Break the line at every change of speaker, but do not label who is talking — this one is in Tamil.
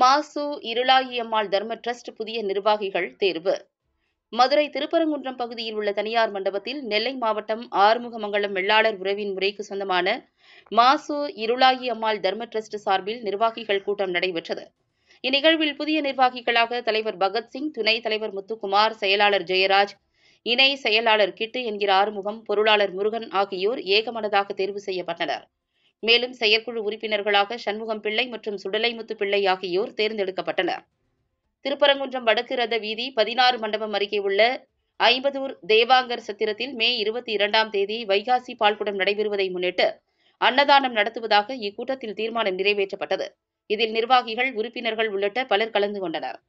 மாசு இருளாகியம்மாள் தர்ம டிரஸ்ட் புதிய நிர்வாகிகள் தேர்வு மதுரை திருப்பரங்குன்றம் பகுதியில் உள்ள தனியார் மண்டபத்தில் நெல்லை மாவட்டம் ஆறுமுகமங்கலம் வெள்ளாளர் உறவின் முறைக்கு சொந்தமான மாசு இருளாகி அம்மாள் தர்ம டிரஸ்ட் சார்பில் நிர்வாகிகள் கூட்டம் நடைபெற்றது இந்நிகழ்வில் புதிய நிர்வாகிகளாக தலைவர் பகத்சிங் துணை தலைவர் முத்துக்குமார் செயலாளர் ஜெயராஜ் இணை செயலாளர் கிட்டு என்கிற ஆறுமுகம் பொருளாளர் முருகன் ஆகியோர் ஏகமனதாக தேர்வு செய்யப்பட்டனர் மேலும் செயற்குழு உறுப்பினர்களாக சண்முகம் பிள்ளை மற்றும் சுடலைமுத்து பிள்ளை ஆகியோர் தேர்ந்தெடுக்கப்பட்டனர் திருப்பரங்குன்றம் வடக்கு ரத வீதி பதினாறு மண்டபம் அருகே உள்ள ஐம்பதூர் தேவாங்கர் சத்திரத்தில் மே இருபத்தி இரண்டாம் தேதி வைகாசி பால்குடம் நடைபெறுவதை முன்னிட்டு அன்னதானம் நடத்துவதாக இக்கூட்டத்தில் தீர்மானம் நிறைவேற்றப்பட்டது இதில் நிர்வாகிகள் உறுப்பினர்கள் உள்ளிட்ட பலர் கலந்து கொண்டனர்